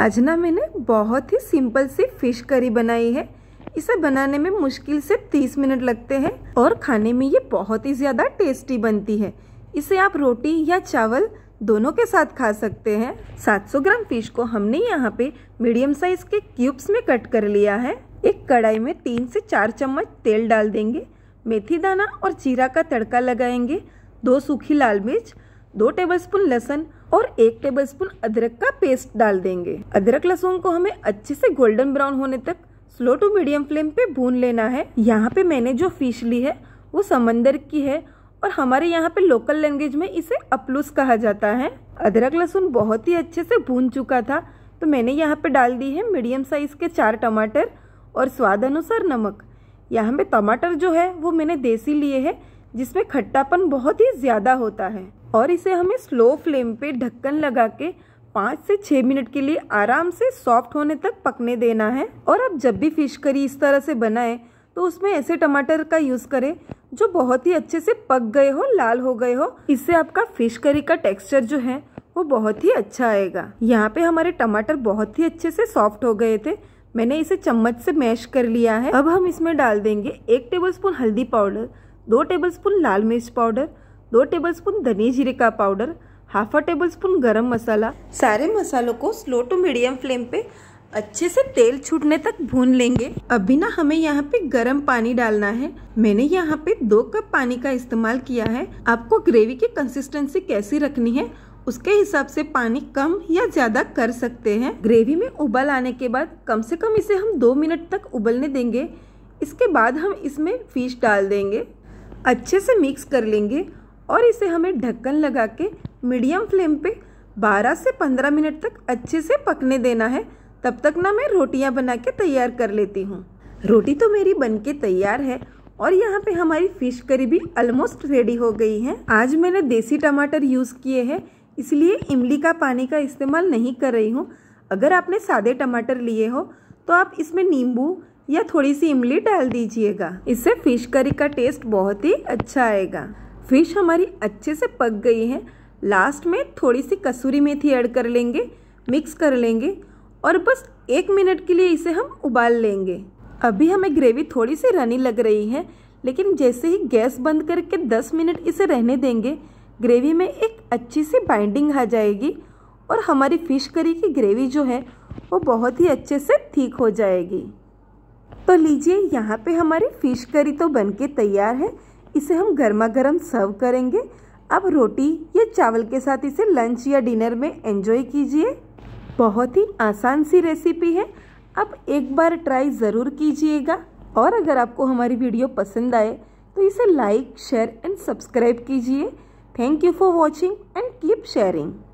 आज ना मैंने बहुत ही सिंपल सी फिश करी बनाई है इसे बनाने में मुश्किल से 30 मिनट लगते हैं और खाने में ये बहुत ही ज़्यादा टेस्टी बनती है इसे आप रोटी या चावल दोनों के साथ खा सकते हैं 700 ग्राम फिश को हमने यहाँ पे मीडियम साइज के क्यूब्स में कट कर लिया है एक कढ़ाई में तीन से चार चम्मच तेल डाल देंगे मेथी दाना और जीरा का तड़का लगाएंगे दो सूखी लाल मिर्च दो टेबलस्पून लहसन और एक टेबलस्पून अदरक का पेस्ट डाल देंगे अदरक लहसुन को हमें अच्छे से गोल्डन ब्राउन होने तक स्लो टू मीडियम फ्लेम पे भून लेना है यहाँ पे मैंने जो फिश ली है वो समंदर की है और हमारे यहाँ पे लोकल लैंग्वेज में इसे अपलूस कहा जाता है अदरक लहसुन बहुत ही अच्छे से भून चुका था तो मैंने यहाँ पे डाल दी है मीडियम साइज़ के चार टमाटर और स्वाद अनुसार नमक यहाँ पे टमाटर जो है वो मैंने देसी लिए है जिसमें खट्टापन बहुत ही ज़्यादा होता है और इसे हमें स्लो फ्लेम पे ढक्कन लगा के पाँच से छः मिनट के लिए आराम से सॉफ्ट होने तक पकने देना है और आप जब भी फिश करी इस तरह से बनाएं तो उसमें ऐसे टमाटर का यूज़ करें जो बहुत ही अच्छे से पक गए हो लाल हो गए हो इससे आपका फिश करी का टेक्सचर जो है वो बहुत ही अच्छा आएगा यहाँ पे हमारे टमाटर बहुत ही अच्छे से सॉफ्ट हो गए थे मैंने इसे चम्मच से मैश कर लिया है अब हम इसमें डाल देंगे एक स्पून हल्दी पाउडर दो टेबलस्पून लाल मिर्च पाउडर दो टेबलस्पून धनिया जीरे का पाउडर हाफा टेबल स्पून गर्म मसाला सारे मसालों को स्लो टू मीडियम फ्लेम पे अच्छे से तेल छूटने तक भून लेंगे अभी ना हमें यहाँ पे गर्म पानी डालना है मैंने यहाँ पे दो कप पानी का इस्तेमाल किया है आपको ग्रेवी की कंसिस्टेंसी कैसी रखनी है उसके हिसाब से पानी कम या ज्यादा कर सकते हैं ग्रेवी में उबल आने के बाद कम से कम इसे हम दो मिनट तक उबलने देंगे इसके बाद हम इसमें फिश डाल देंगे अच्छे से मिक्स कर लेंगे और इसे हमें ढक्कन लगा के मीडियम फ्लेम पे 12 से 15 मिनट तक अच्छे से पकने देना है तब तक ना मैं रोटियां बना के तैयार कर लेती हूँ रोटी तो मेरी बन के तैयार है और यहाँ पे हमारी फिश करी भी ऑलमोस्ट रेडी हो गई है आज मैंने देसी टमाटर यूज़ किए हैं इसलिए इमली का पानी का इस्तेमाल नहीं कर रही हूँ अगर आपने सादे टमाटर लिए हो तो आप इसमें नींबू या थोड़ी सी इमली डाल दीजिएगा इससे फिश करी का टेस्ट बहुत ही अच्छा आएगा फिश हमारी अच्छे से पक गई है लास्ट में थोड़ी सी कसूरी मेथी ऐड कर लेंगे मिक्स कर लेंगे और बस एक मिनट के लिए इसे हम उबाल लेंगे अभी हमें ग्रेवी थोड़ी सी रनी लग रही है लेकिन जैसे ही गैस बंद करके 10 मिनट इसे रहने देंगे ग्रेवी में एक अच्छी सी बाइंडिंग आ जाएगी और हमारी फ़िश करी की ग्रेवी जो है वो बहुत ही अच्छे से ठीक हो जाएगी तो लीजिए यहाँ पे हमारी फिश करी तो बनके तैयार है इसे हम गर्मा गर्म सर्व करेंगे अब रोटी या चावल के साथ इसे लंच या डिनर में एंजॉय कीजिए बहुत ही आसान सी रेसिपी है आप एक बार ट्राई ज़रूर कीजिएगा और अगर आपको हमारी वीडियो पसंद आए तो इसे लाइक शेयर एंड सब्सक्राइब कीजिए thank you for watching and keep sharing